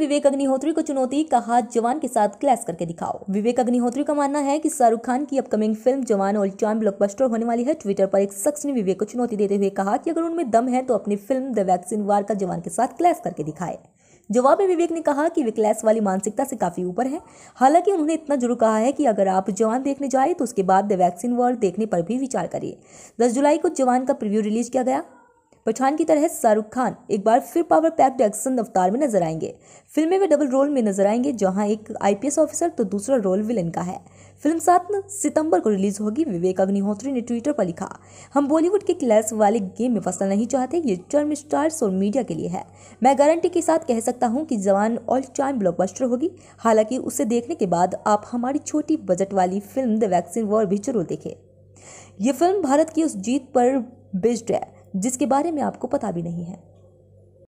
विवेक अग्निहोत्री को चुनौती कहा जवान के साथ क्लैश करके दिखाओ विवेक अग्निहोत्री का मानना है कि शाहरुख खान की अपकमिंग फिल्म जवान और टाइम ब्लॉकबस्टर होने वाली है ट्विटर पर एक शख्स ने विवेक को चुनौती देते हुए कहा कि अगर उनमें दम है तो अपनी फिल्म द वैक्सीन वार का जवान के साथ क्लैश करके दिखाए जवाब में विवेक ने कहा कि वे क्लैश वाली मानसिकता से काफी ऊपर है हालांकि उन्होंने इतना जरूर कहा है कि अगर आप जवान देखने जाए तो उसके बाद द वैक्सीन वर्ल्ड देखने पर भी विचार करिए 10 जुलाई को जवान का प्रीव्यू रिलीज किया गया पठान की तरह शाहरुख खान एक बार फिर पावर पैक्ड एक्शन अवतार में नजर आएंगे फिल्म में वे डबल रोल में नजर आएंगे जहां एक आईपीएस ऑफिसर तो दूसरा रोल विलेन का है फिल्म सात सितंबर को रिलीज होगी विवेक अग्निहोत्री ने ट्विटर पर लिखा हम बॉलीवुड के क्लैश वाले गेम में फंसना नहीं चाहते ये टर्म स्टार्स और मीडिया के लिए है मैं गारंटी के साथ कह सकता हूँ कि जवान ऑल टाइम ब्लॉकबस्टर होगी हालांकि उसे देखने के बाद आप हमारी छोटी बजट वाली फिल्म द वैक्सीन वॉर भी जरूर देखें ये फिल्म भारत की उस जीत पर बेस्ड है जिसके बारे में आपको पता भी नहीं है